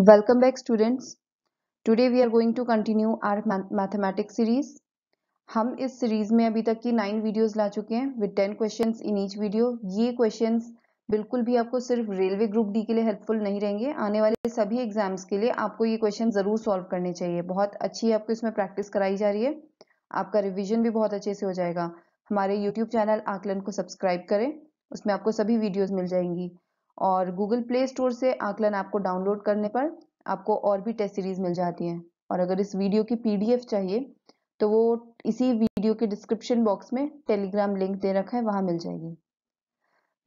Welcome back students. Today we are going to continue our mathematics series. हम इस series में अभी तक की नाइन वीडियोस ला चुके हैं with ten questions in each video ये क्वेश्चंस बिल्कुल भी आपको सिर्फ रेलवे ग्रुप डी के लिए हेल्पफुल नहीं रहेंगे आने वाले सभी एग्जाम्स के लिए आपको ये क्वेश्चन जरूर सॉल्व करने चाहिए बहुत अच्छी आपको इसमें प्रैक्टिस कराई जा रही है आपका रिविजन भी बहुत अच्छे से हो जाएगा हमारे यूट्यूब चैनल आकलन को सब्सक्राइब करें उसमें आपको सभी वीडियोज मिल जाएंगी और गूगल प्ले स्टोर से आकलन आपको डाउनलोड करने पर आपको और भी टेस्ट सीरीज मिल जाती हैं और अगर इस वीडियो की पीडीएफ चाहिए तो वो इसी वीडियो के डिस्क्रिप्शन बॉक्स में टेलीग्राम लिंक दे रखा है वहाँ मिल जाएगी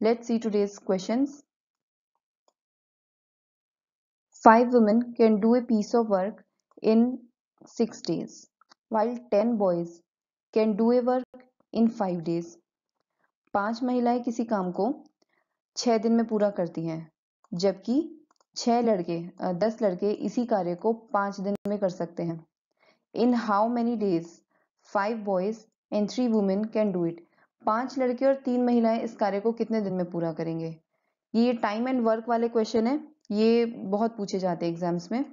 let's see today's question five women can do a piece of work in six days while ten boys can do a work in five days पांच महिलाएं किसी काम को छह दिन में पूरा करती हैं जबकि छह लड़के दस लड़के इसी कार्य को पांच दिन में कर सकते हैं in how many days five boys and three women can do it पांच लड़के और तीन महिलाएं इस कार्य को कितने दिन में पूरा करेंगे ये टाइम एंड वर्क वाले क्वेश्चन है ये बहुत पूछे जाते हैं एग्जाम्स में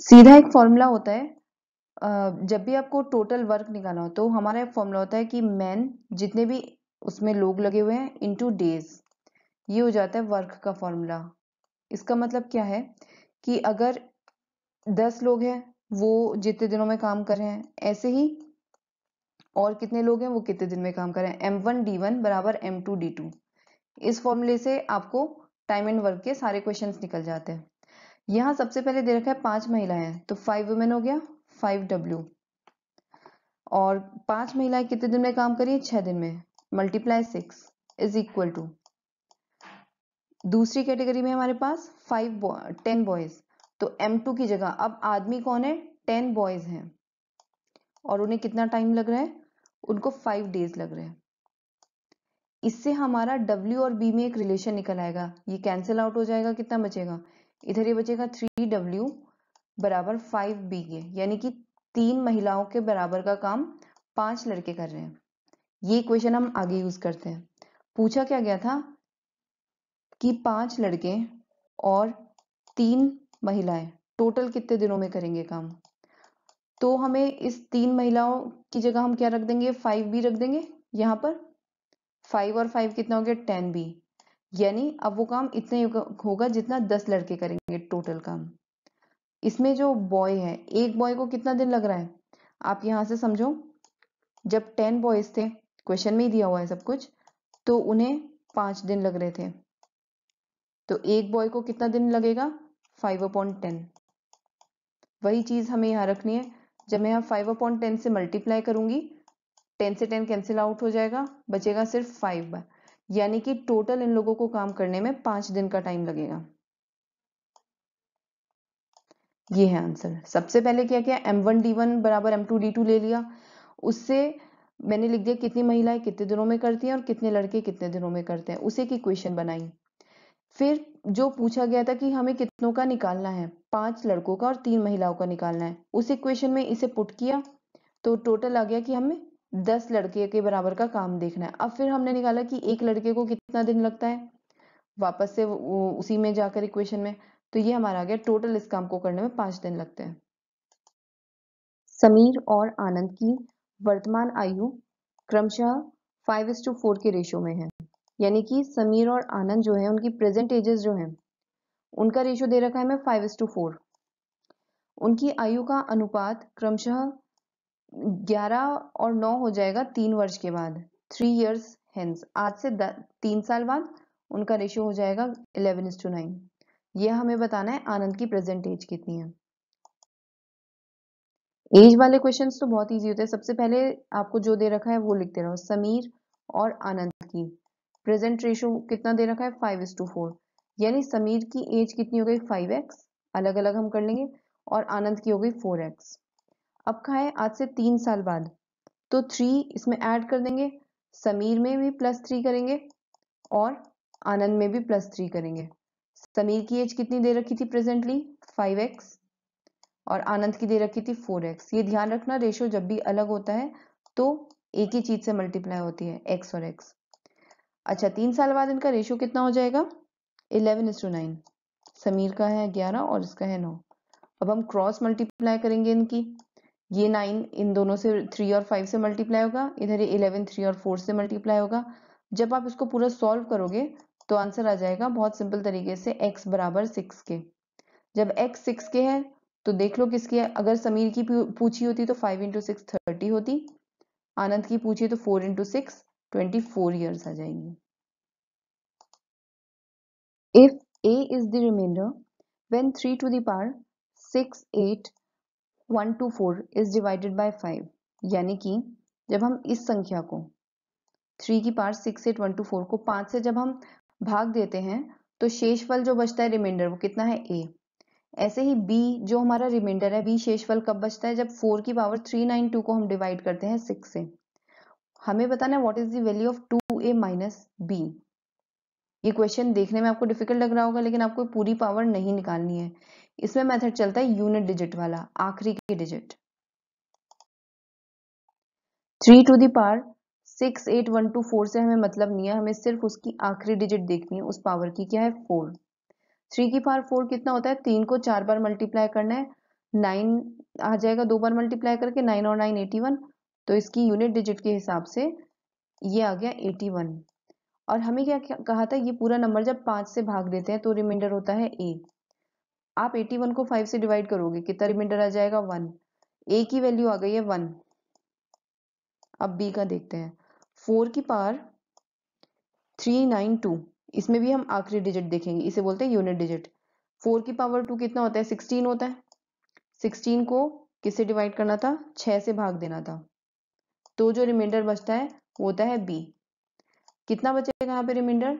सीधा एक फॉर्मूला होता है जब भी आपको टोटल वर्क निकालना हो तो हमारा एक फॉर्मूला होता है कि मैन जितने भी उसमें लोग लगे हुए हैं टू डेज ये हो जाता है वर्क का फॉर्मूला इसका मतलब क्या है कि अगर दस लोग हैं वो जितने दिनों में काम कर रहे हैं ऐसे ही और कितने लोग हैं वो कितने दिन में काम कर रहे हैं एम वन डी वन बराबर एम टू डी टू इस फॉर्मूले से आपको टाइम एंड वर्क के सारे क्वेश्चन निकल जाते हैं यहाँ सबसे पहले दे रखा है पांच महिलाएं तो फाइव वुमेन हो गया फाइव डब्ल्यू और पांच महिलाएं कितने दिन में काम करी है छह दिन में multiply six is equal to दूसरी कैटेगरी में हमारे पास फाइव टेन बॉयज तो एम टू की जगह अब आदमी कौन है टेन बॉयज हैं और उन्हें कितना टाइम लग रहा है उनको फाइव डेज लग रहे हैं इससे हमारा W और B में एक रिलेशन निकल आएगा ये कैंसिल आउट हो जाएगा कितना बचेगा इधर ये बचेगा थ्री डब्ल्यू बराबर फाइव बी के यानी कि तीन महिलाओं के बराबर का काम पांच लड़के कर रहे हैं ये क्वेश्चन हम आगे यूज करते हैं पूछा क्या गया था कि पांच लड़के और तीन महिलाएं टोटल कितने दिनों में करेंगे काम तो हमें इस तीन महिलाओं की जगह हम क्या रख देंगे फाइव बी रख देंगे यहां पर फाइव और फाइव कितना हो गया टेन बी यानी अब वो काम इतने होगा जितना दस लड़के करेंगे टोटल काम इसमें जो बॉय है एक बॉय को कितना दिन लग रहा है आप यहां से समझो जब टेन बॉयज थे क्वेश्चन में ही दिया हुआ है सब कुछ तो उन्हें पांच दिन लग रहे थे तो एक बॉय को कितना दिन लगेगा फाइव अपॉइंट टेन वही चीज़ हमें यहां रखनी है जब मैं यहां फाइव अपॉइंट टेन से मल्टीप्लाई करूंगी टेन से टेन कैंसिल आउट हो जाएगा बचेगा सिर्फ फाइव यानी कि टोटल इन लोगों को काम करने में पांच दिन का टाइम लगेगा ये है आंसर सबसे पहले क्या किया एम वन डी वन बराबर एम टू डी टू ले लिया उससे मैंने लिख दिया कितनी महिलाएं कितने दिनों में करती हैं और कितने लड़के कितने दिनों में करते हैं उसे की क्वेश्चन बनाई फिर जो पूछा गया था कि हमें कितनों का निकालना है पांच लड़कों का और तीन महिलाओं का निकालना है उस इक्वेशन में इसे पुट किया तो टोटल आ गया कि हमें दस लड़के के बराबर का काम देखना है अब फिर हमने निकाला कि एक लड़के को कितना दिन लगता है वापस से उसी में जाकर इक्वेशन में तो ये हमारा आ गया टोटल इस काम को करने में पांच दिन लगते हैं समीर और आनंद की वर्तमान आयु क्रमशः फाइव इज टू फोर के रेशो में है यानी कि समीर और आनंद जो है उनकी प्रेजेंट एजेस जो है उनका रेशो दे रखा है मैं फाइव इस टू फोर उनकी आयु का अनुपात क्रमशः ग्यारह और नौ हो जाएगा तीन वर्ष के बाद थ्री ईयर्स हेंस आज से तीन साल बाद उनका रेशियो हो जाएगा इलेवन इज टू नाइन यह हमें बताना है आनंद की प्रेजेंट एज कितनी है एज वाले क्वेश्चन तो बहुत ईजी होते हैं सबसे पहले आपको जो दे रखा है वो लिखते रहो समीर और आनंद की प्रेजेंट रेशो कितना दे रखा है फाइव इज टू फोर यानी समीर की एज कितनी हो गई फाइव एक्स अलग अलग हम कर लेंगे और आनंद की हो गई फोर एक्स अब कहा है आज से तीन साल बाद तो थ्री इसमें ऐड कर देंगे समीर में भी प्लस थ्री करेंगे और आनंद में भी प्लस थ्री करेंगे समीर की एज कितनी दे रखी थी प्रेजेंटली फाइव एक्स और आनंद की दे रखी थी फोर एक्स ये ध्यान रखना रेशो जब भी अलग होता है तो एक ही चीज से मल्टीप्लाई होती है एक्स और एक्स अच्छा तीन साल बाद इनका रेशो कितना हो जाएगा eleven is to nine Sameer का है ग्यारह और इसका है नौ अब हम क्रॉस मल्टीप्लाई करेंगे इनकी ये नाइन इन दोनों से थ्री और फाइव से मल्टीप्लाई होगा इधर ये इलेवन थ्री और फोर से मल्टीप्लाई होगा जब आप इसको पूरा सॉल्व करोगे तो आंसर आ जाएगा बहुत सिंपल तरीके से x बराबर सिक्स के जब x सिक्स के है तो देख लो किसकी है अगर समीर की पूछी होती तो फाइव इंटू सिक्स थर्टी होती आनंद की पूछी तो four into six twenty four years आ जाएंगे if A is the remainder when three two there six eight one two four is divided by five यानी कि जब हम इस संख्या को थ्री की पार six eight one two four को पांच से जब हम भाग देते हैं तो शेष फल जो बचता है रिमाइंडर वो कितना है ए ऐसे ही बी जो हमारा रिमाइंडर है बी शेषफल कब बचता है जब फोर की पावर थ्री नाइन टू को हम डिवाइड करते हैं सिक्स से हमें बताना है what is the value of two A minus B ये क्वेश्चन देखने में आपको डिफिकल्ट लग रहा होगा लेकिन आपको पूरी पावर नहीं निकालनी है इसमें मेथड चलता है यूनिट डिजिट वाला आखिरी के डिजिट थ्री टू दावर six eight one two four से हमें मतलब नहीं है हमें सिर्फ उसकी आखिरी डिजिट देखनी है उस पावर की क्या है फोर थ्री की पावर फोर कितना होता है तीन को चार बार मल्टीप्लाई करना है नाइन आ जाएगा दो बार मल्टीप्लाई करके नाइन और नाइन एटी वन तो इसकी यूनिट डिजिट के हिसाब से ये आ गया एटी वन और हमें क्या कहा था ये पूरा नंबर जब पाँच से भाग देते हैं तो रिमाइंडर होता है ए आप एटी वन को फाइव से डिवाइड करोगे कितना रिमाइंडर आ जाएगा वन ए की वैल्यू आ गई है वन अब बी का देखते हैं फोर की पावर थ्री नाइन टू इसमें भी हम आखिरी डिजिट देखेंगे इसे बोलते हैं यूनिट डिजिट फोर की पावर टू कितना होता है सिक्सटीन होता है सिक्सटीन को किससे डिवाइड करना था छह से भाग देना था तो जो रिमाइंडर बचता है वो होता है बी कितना बचेगा यहाँ पे रिमाइंडर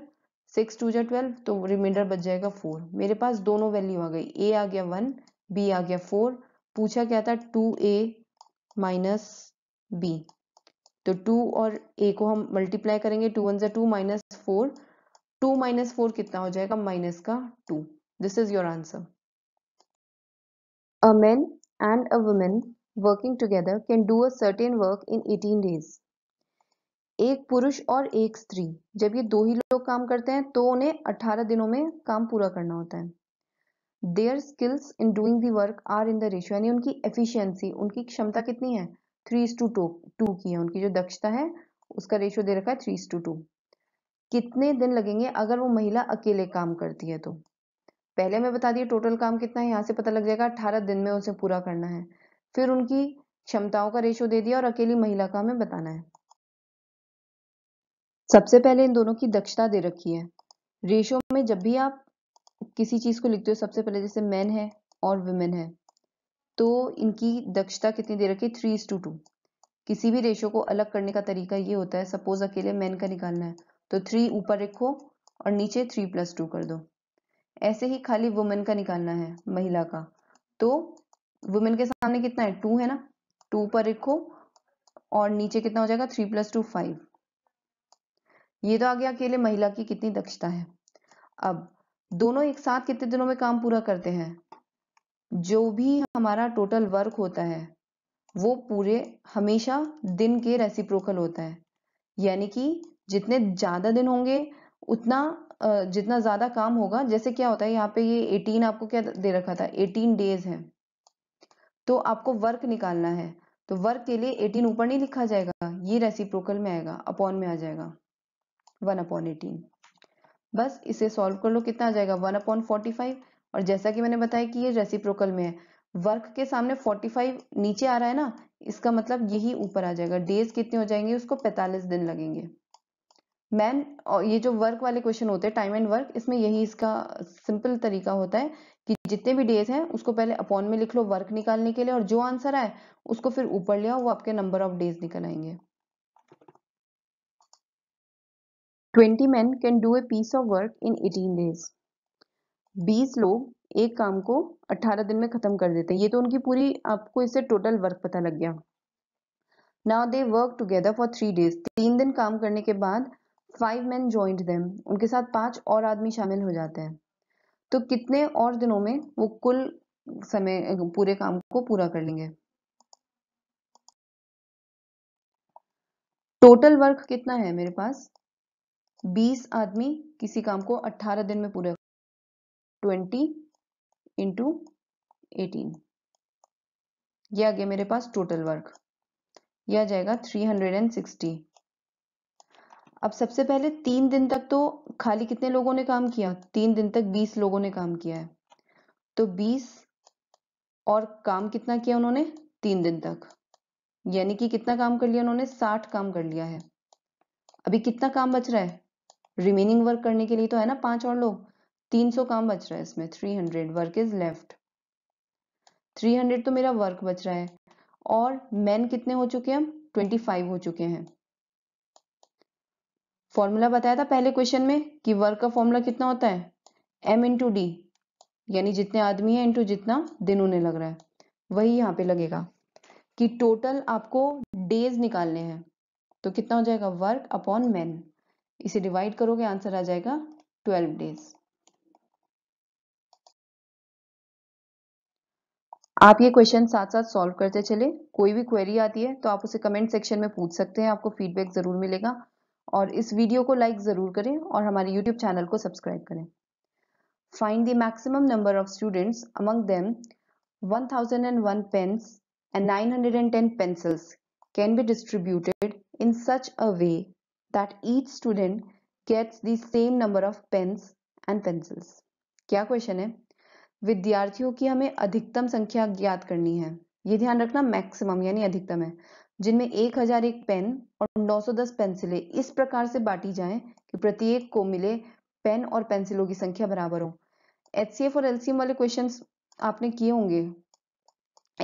सिक्स टू जा ट्वेल्व तो रिमाइंडर बच जाएगा फोर मेरे पास दोनों वैल्यू आ गई ए आ गया वन बी आ गया फोर पूछा क्या था टू ए माइनस बी तो टू और ए को हम मल्टीप्लाई करेंगे टू वन जो two minus four two minus four कितना हो जाएगा माइनस का two this is your answer a man and a woman working together can do a certain work in eighteen days एक पुरुष और एक स्त्री जब ये दो ही लोग काम करते हैं तो उन्हें अठारह दिनों में काम पूरा करना होता है their skills in doing the work are in the ratio यानी उनकी एफिशिएंसी उनकी क्षमता कितनी है थ्री टू टू की है उनकी जो दक्षता है उसका रेशियो दे रखा है थ्री टू टू कितने दिन लगेंगे अगर वो महिला अकेले काम करती है तो पहले मैं बता दी टोटल काम कितना है यहाँ से पता लग जाएगा अठारह दिन में उसे पूरा करना है फिर उनकी क्षमताओं का रेशो दे दिया और अकेली महिला का हमें बताना है सबसे पहले इन दोनों की दक्षता दे रखी है रेशो में जब भी आप किसी चीज को लिखते हो सबसे पहले जैसे मैन है और वुमेन है तो इनकी दक्षता कितनी दे रखी है थ्री टू टू किसी भी रेशो को अलग करने का तरीका ये होता है सपोज अकेले मैन का निकालना है तो थ्री ऊपर रखो और नीचे थ्री प्लस टू कर दो ऐसे ही खाली वुमेन का निकालना है महिला का तो वुमेन के सामने कितना है टू है ना टू पर रखो और नीचे कितना हो जाएगा थ्री प्लस टू फाइव ये तो आ गया अकेले महिला की कितनी दक्षता है अब दोनों एक साथ कितने दिनों में काम पूरा करते हैं जो भी हमारा टोटल वर्क होता है वो पूरे हमेशा दिन के रेसिप्रोकल होता है यानी कि जितने ज़्यादा दिन होंगे उतना जितना ज़्यादा काम होगा जैसे क्या होता है यहाँ पे ये 18 आपको क्या दे रखा था 18 डेज है तो आपको वर्क निकालना है तो वर्क के लिए 18 ऊपर नहीं लिखा जाएगा ये रेसिप्रोकल में आएगा अपॉन में आ जाएगा वन अपॉन एटीन बस इसे सॉल्व कर लो कितना आ जाएगा वन अपॉन फोर्टी फाइव और जैसा कि मैंने बताया कि ये रेसिप्रोकल में है वर्क के सामने 45 नीचे आ रहा है ना इसका मतलब यही ऊपर आ जाएगा डेज कितने हो जाएंगे उसको 45 दिन लगेंगे मैन और ये जो वर्क वाले क्वेश्चन होते हैं टाइम एंड वर्क इसमें यही इसका सिंपल तरीका होता है कि जितने भी डेज हैं उसको पहले अपॉन में लिख लो वर्क निकालने के लिए और जो आंसर आए उसको फिर ऊपर ले आओ वो आपके नंबर ऑफ डेज निकल आएंगे twenty man can do a piece of work in eighteen days बीस लोग एक काम को अट्ठारह दिन में खत्म कर देते हैं ये तो उनकी पूरी आपको इससे टोटल वर्क पता लग गया now they work together for three days तीन दिन काम करने के बाद फाइव मैन ज्वाइंट देम उनके साथ पांच और आदमी शामिल हो जाते हैं तो कितने और दिनों में वो कुल समय पूरे काम को पूरा कर लेंगे टोटल वर्क कितना है मेरे पास 20 आदमी किसी काम को 18 दिन में पूरा 20 इंटू एटीन ये आ गया मेरे पास टोटल वर्क यह आ जाएगा 360 अब सबसे पहले तीन दिन तक तो खाली कितने लोगों ने काम किया तीन दिन तक बीस लोगों ने काम किया है तो बीस और काम कितना किया उन्होंने तीन दिन तक यानी कि कितना काम कर लिया उन्होंने साठ काम कर लिया है अभी कितना काम बच रहा है रिमेनिंग वर्क करने के लिए तो है ना पांच और लोग तीन सौ काम बच रहा है इसमें three hundred work is left three hundred तो मेरा वर्क बच रहा है और मैन कितने हो चुके हैं ट्वेंटी फाइव हो चुके हैं फॉर्मूला बताया था पहले क्वेश्चन में कि वर्क का फॉर्मूला कितना होता है एम इंटू डी यानी जितने आदमी है इंटू जितना दिन उन्हें लग रहा है वही यहाँ पे लगेगा कि टोटल आपको डेज निकालने हैं तो कितना हो जाएगा वर्क अपॉन मैन इसे डिवाइड करोगे आंसर आ जाएगा ट्वेल्व डेज आप ये क्वेश्चन साथ साथ सॉल्व करते चले कोई भी क्वेरी आती है तो आप उसे कमेंट सेक्शन में पूछ सकते हैं आपको फीडबैक जरूर मिलेगा और इस वीडियो को लाइक ज़रूर करें और हमारे यूट्यूब चैनल को सब्सक्राइब करें find the maximum number of students among them 1001 pens and 910 pencils can be distributed in such a way that each student gets the same number of pens and pencils क्या question है विद्यार्थियों की हमें अधिकतम संख्या ज्ञात करनी है ये ध्यान रखना मैक्सिमम यानी अधिकतम है जिनमें एक हजार एक पेन और 910 पेंसिलें इस प्रकार से बांटी जाएं कि प्रत्येक को मिले पेन और पेंसिलों की संख्या बराबर हो एच और एलसीएम वाले क्वेश्चन आपने किए होंगे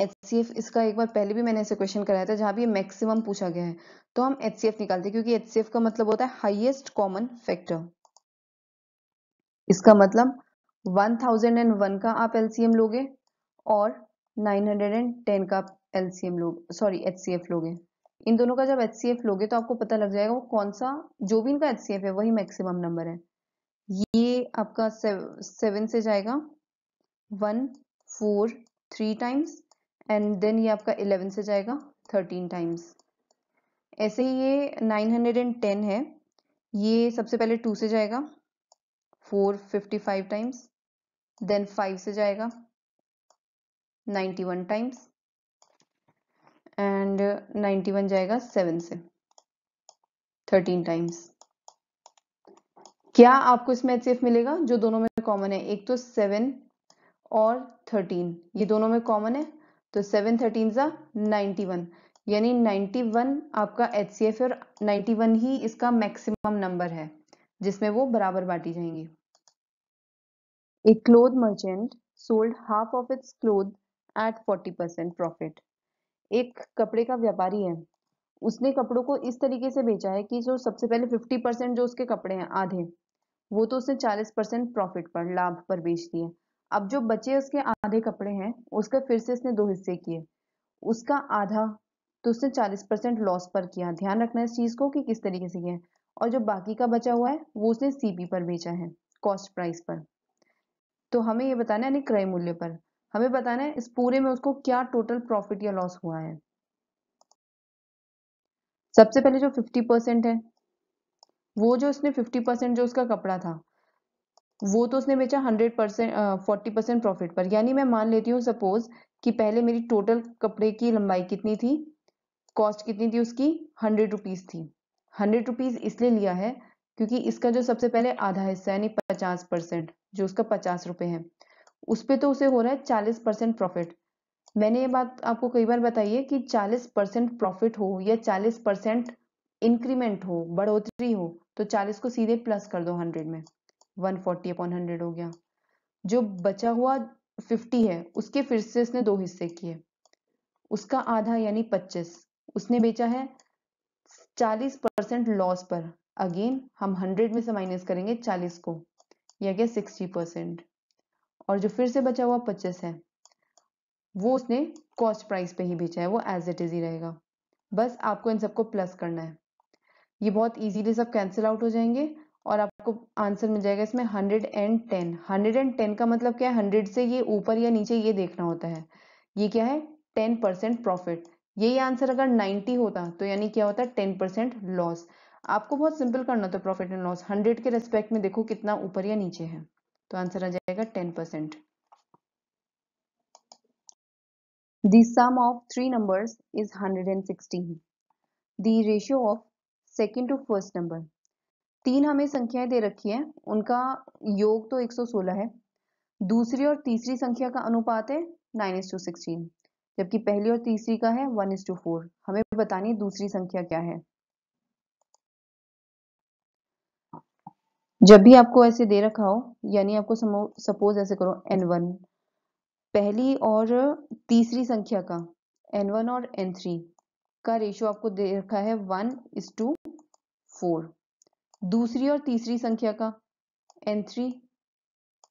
एच इसका एक बार पहले भी मैंने ऐसे क्वेश्चन कराया था जहां भी मैक्सिमम पूछा गया है तो हम एच निकालते हैं क्योंकि एच का मतलब होता है हाइएस्ट कॉमन फैक्टर इसका मतलब 1001 का आप एलसीएम लोगे और 910 का एल लोग सॉरी एच लोगे इन दोनों का जब एच लोगे तो आपको पता लग जाएगा वो कौन सा जो भी इनका एच है वही मैक्सिमम नंबर है ये आपका सेवन से जाएगा one four three times and then ये आपका इलेवन से जाएगा थर्टीन टाइम्स ऐसे ही ये नाइन हंड्रेड एंड टेन है ये सबसे पहले टू से जाएगा four fifty five times then five से जाएगा 91 टाइम्स एंड 91 जाएगा 7 से 13 टाइम्स क्या आपको इसमें एच मिलेगा जो दोनों में कॉमन है एक तो सेवन और थर्टीन ये दोनों में कॉमन है तो सेवन थर्टीन जा नाइन्टी वन यानी नाइन्टी वन आपका एच सी एफ और नाइन्टी वन ही इसका मैक्सिमम नंबर है जिसमें वो बराबर बांटी जाएंगी a cloth merchant sold half of its cloth at forty percent profit एक कपड़े का व्यापारी है उसने कपड़ों को इस तरीके से बेचा है कि जो सबसे पहले फिफ्टी परसेंट जो उसके कपड़े हैं आधे वो तो उसने चालीस परसेंट प्रॉफिट पर लाभ पर बेच दिए अब जो बचे उसके आधे कपड़े हैं उसका फिर से उसने दो हिस्से किए उसका आधा तो उसने चालीस परसेंट लॉस पर किया ध्यान रखना इस चीज को कि किस तरीके से किया और जो बाकी का बचा हुआ है वो उसने सीपी पर बेचा है कॉस्ट प्राइस पर तो हमें ये बताना है क्रय मूल्य पर हमें बताना है इस पूरे में उसको क्या टोटल प्रॉफिट या लॉस हुआ है सबसे पहले जो 50 परसेंट है वो जो उसने 50 परसेंट जो उसका कपड़ा था वो तो उसने बेचा 100 परसेंट फोर्टी परसेंट प्रॉफिट पर यानी मैं मान लेती हूँ सपोज कि पहले मेरी टोटल कपड़े की लंबाई कितनी थी कॉस्ट कितनी थी उसकी हंड्रेड रुपीज़ थी हंड्रेड रुपीज़ इसलिए लिया है क्योंकि इसका जो सबसे पहले आधा हिस्सा यानी पचास परसेंट जो उसका पचास रुपए है उस पर तो उसे हो रहा है चालीस परसेंट प्रॉफिट मैंने ये बात आपको कई बार बताई है कि चालीस परसेंट प्रॉफिट हो या चालीस परसेंट इंक्रीमेंट हो बढ़ोतरी हो तो चालीस को सीधे प्लस कर दो हंड्रेड में वन फोर्टी अपॉन हंड्रेड हो गया जो बचा हुआ फिफ्टी है उसके फिर से उसने दो हिस्से किए उसका आधा यानी पच्चीस उसने बेचा है चालीस परसेंट लॉस पर अगेन हम हंड्रेड में से माइनस करेंगे चालीस को या क्या सिक्सटी परसेंट और जो फिर से बचा हुआ पच्चीस है वो उसने कॉस्ट प्राइस पे ही बेचा है वो एज इट इज ही रहेगा बस आपको इन सबको प्लस करना है ये बहुत इजीली सब कैंसिल आउट हो जाएंगे और आपको आंसर मिल जाएगा इसमें hundred and ten hundred and ten का मतलब क्या है हंड्रेड से ये ऊपर या नीचे ये देखना होता है ये क्या है टेन परसेंट प्रॉफिट यही आंसर अगर नाइन्टी होता तो यानी क्या होता है टेन परसेंट लॉस आपको बहुत सिंपल करना होता है प्रॉफिट एंड लॉस हंड्रेड के रेस्पेक्ट में देखो कितना ऊपर या नीचे है तो आंसर आ जाएगा ten percent the sum of three number is hundred and sixteen The ratio of second to first number तीन हमें संख्याएं दे रखी है उनका योग तो 116 है दूसरी और तीसरी संख्या का अनुपात है 9 is to 16 जबकि पहली और तीसरी का है 1 is to 4 हमें बतानी दूसरी संख्या क्या है जब भी आपको ऐसे दे रखा हो यानी आपको सपोज ऐसे करो एन वन पहली और तीसरी संख्या का एन वन और एन थ्री का रेशियो आपको दे रखा है वन इज टू फोर दूसरी और तीसरी संख्या का एन थ्री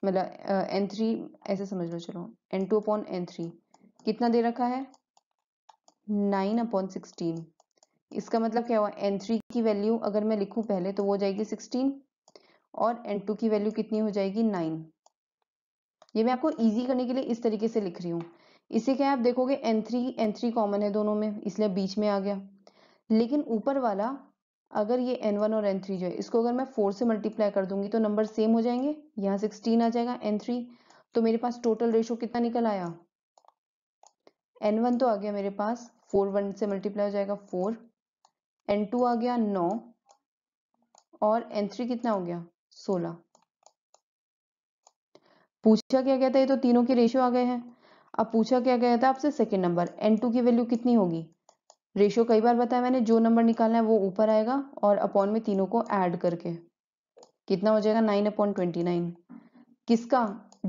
मतलब एन थ्री ऐसे समझ लो चलो N two upon N three कितना दे रखा है नाइन अपॉन सिक्सटीन इसका मतलब क्या हुआ एन थ्री की वैल्यू अगर मैं लिखूं पहले तो वो हो जाएगी सिक्सटीन और एन टू की वैल्यू कितनी हो जाएगी नाइन ये मैं आपको ईजी करने के लिए इस तरीके से लिख रही हूँ इसे क्या आप देखोगे N three N three common है दोनों में इसलिए बीच में आ गया लेकिन ऊपर वाला अगर ये एन वन और एन थ्री जो है इसको अगर मैं फोर से मल्टीप्लाई कर दूंगी तो नंबर सेम हो जाएंगे यहाँ सिक्सटीन आ जाएगा एन थ्री तो मेरे पास टोटल रेशो कितना निकल आया एन वन तो आ गया मेरे पास फोर वन से मल्टीप्लाई हो जाएगा फोर एन टू आ गया नौ और एन थ्री कितना हो गया सोलह पूछा क्या गया था ये तो तीनों के रेशियो आ गए हैं अब पूछा क्या गया था आपसे सेकेंड नंबर एन टू की वैल्यू कितनी होगी रेशियो कई बार बताया मैंने जो नंबर निकालना है वो ऊपर आएगा और अपॉन में तीनों को ऐड करके कितना हो जाएगा नाइन अपॉन ट्वेंटी नाइन किसका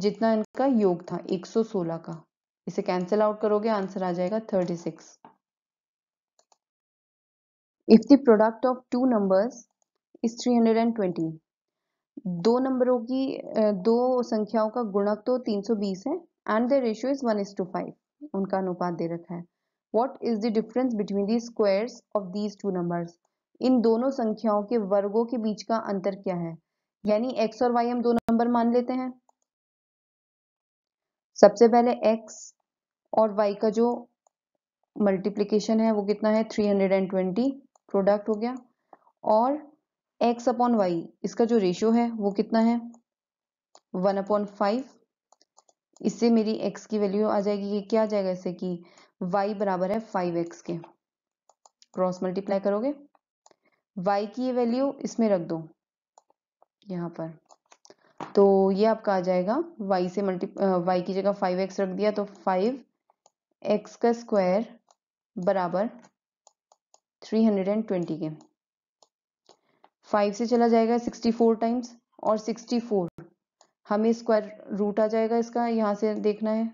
जितना इनका योग था 116 का इसे कैंसिल आउट करोगे आंसर आ जाएगा 36 if the product of two numbers is 320 दो नंबरों की दो संख्याओं का गुणक तो 320 है and the ratio is one is to five उनका अनुपात दे रखा है what is the difference between the squares of these two numbers इन दोनों संख्याओं के वर्गों के बीच का अंतर क्या है यानी x और y हम दो नंबर मान लेते हैं सबसे पहले x और y का जो मल्टीप्लीकेशन है वो कितना है 320 प्रोडक्ट हो गया और एक्स अपॉन वाई इसका जो रेशियो है वो कितना है वन अपॉन फाइव इससे मेरी एक्स की वैल्यू आ जाएगी ये क्या आ जाएगा इससे कि वाई बराबर है फाइव एक्स के क्रॉस मल्टीप्लाई करोगे वाई की ये वैल्यू इसमें रख दो यहाँ पर तो ये आपका आ जाएगा वाई से मल्टी वाई की जगह फाइव एक्स रख दिया तो फाइव एक्स का स्क्वायर बराबर थ्री हंड्रेड एंड ट्वेंटी के फाइव से चला जाएगा सिक्सटी फोर टाइम्स और सिक्सटी फोर हमें स्क्वायर रूट आ जाएगा इसका यहाँ से देखना है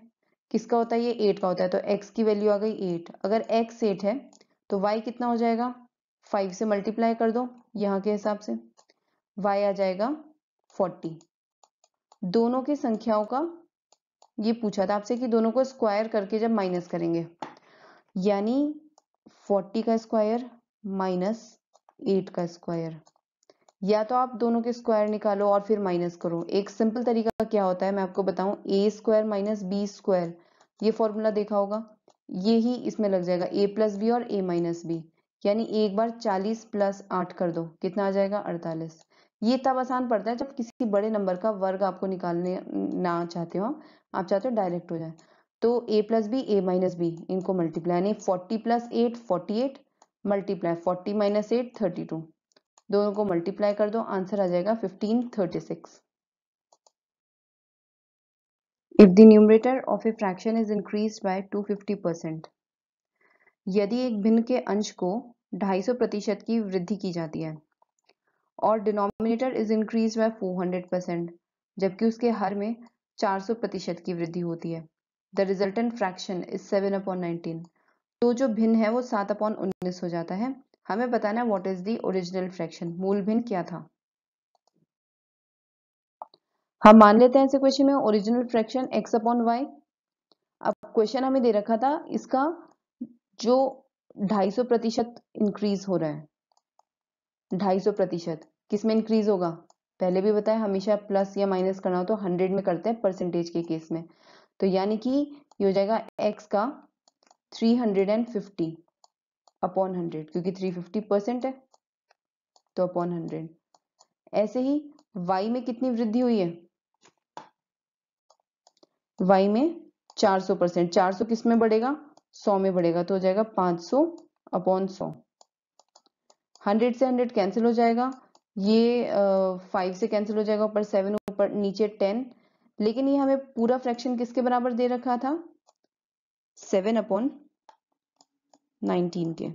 किसका होता है ये एट का होता है तो एक्स की वैल्यू आ गई एट अगर एक्स एट है तो वाई कितना हो जाएगा फाइव से मल्टीप्लाई कर दो यहाँ के हिसाब से वाई आ जाएगा फोर्टी दोनों की संख्याओं का ये पूछा था आपसे कि दोनों को स्क्वायर करके जब माइनस करेंगे यानी फोर्टी का स्क्वायर माइनस एट का स्क्वायर या तो आप दोनों के स्क्वायर निकालो और फिर माइनस करो एक सिंपल तरीका क्या होता है मैं आपको बताऊं A square minus B square ये फॉर्मूला देखा होगा ये ही इसमें लग जाएगा ए प्लस बी और ए माइनस बी यानी एक बार 40 प्लस आठ कर दो कितना आ जाएगा 48 ये तब आसान पड़ता है जब किसी बड़े नंबर का वर्ग आपको निकालने ना चाहते हो आप चाहते हो डायरेक्ट हो जाए तो A plus B A minus B इनको मल्टीप्लाई यानी 40 plus eight forty eight multiply forty minus eight thirty two दोनों को मल्टीप्लाई कर दो आंसर आ जाएगा fifteen thirty six if the numerator of a fraction is increase by two fifty percent यदि एक भिन्न के अंश को ढाई सौ प्रतिशत की वृद्धि की जाती है और denominator is increase by four hundred percent जबकि उसके हर में चार सौ प्रतिशत की वृद्धि होती है the resultant fraction is seven upon nineteen तो जो भिन्न है वो सात अपॉन उन्नीस हो जाता है हमें बताना है what is the original fraction मूल भिन्न क्या था हम मान लेते हैं ऐसे क्वेश्चन में original fraction X upon Y अब क्वेश्चन हमें दे रखा था इसका जो 250 प्रतिशत इंक्रीज हो रहा है 250 प्रतिशत किस में इंक्रीज होगा पहले भी बताया हमेशा प्लस या माइनस करना हो तो 100 में करते हैं परसेंटेज के केस में तो यानी कि ये हो जाएगा x का 350 अपॉन हंड्रेड क्योंकि थ्री फिफ्टी परसेंट है तो अपॉन हंड्रेड ऐसे ही वाई में कितनी वृद्धि हुई है वाई में चार सौ परसेंट चार सौ किस में बढ़ेगा सौ में बढ़ेगा तो हो जाएगा पांच सौ अपॉन सौ हंड्रेड से हंड्रेड कैंसिल हो जाएगा ये फाइव से कैंसिल हो जाएगा ऊपर सेवन ऊपर नीचे टेन लेकिन ये हमें पूरा फ्रैक्शन किसके बराबर दे रखा था सेवन अपॉन नाइनटीन के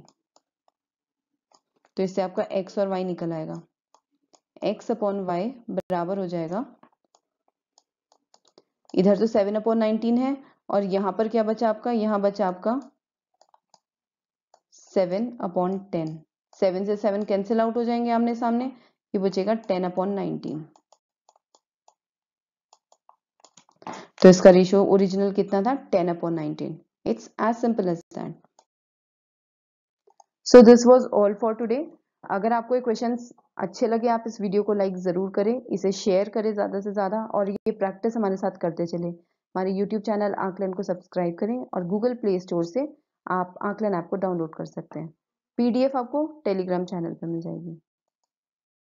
तो इससे आपका एक्स और वाई निकल आएगा एक्स अपॉन वाई बराबर हो जाएगा इधर तो सेवन अपॉन नाइनटीन है और यहां पर क्या बचा आपका यहां बचा आपका सेवन अपॉन टेन सेवन से सेवन कैंसिल आउट हो जाएंगे आमने सामने ये बचेगा टेन अपॉन नाइनटीन तो इसका रेशियो ओरिजिनल कितना था ten upon nineteen it's as simple as that so this was all for today अगर आपको ये क्वेश्चन अच्छे लगे आप इस वीडियो को लाइक ज़रूर करें इसे शेयर करें ज़्यादा से ज़्यादा और ये प्रैक्टिस हमारे साथ करते चले हमारे यूट्यूब चैनल आंकलन को सब्सक्राइब करें और गूगल प्ले स्टोर से आप आंकलन ऐप को डाउनलोड कर सकते हैं पीडीएफ आपको टेलीग्राम चैनल पर मिल जाएगी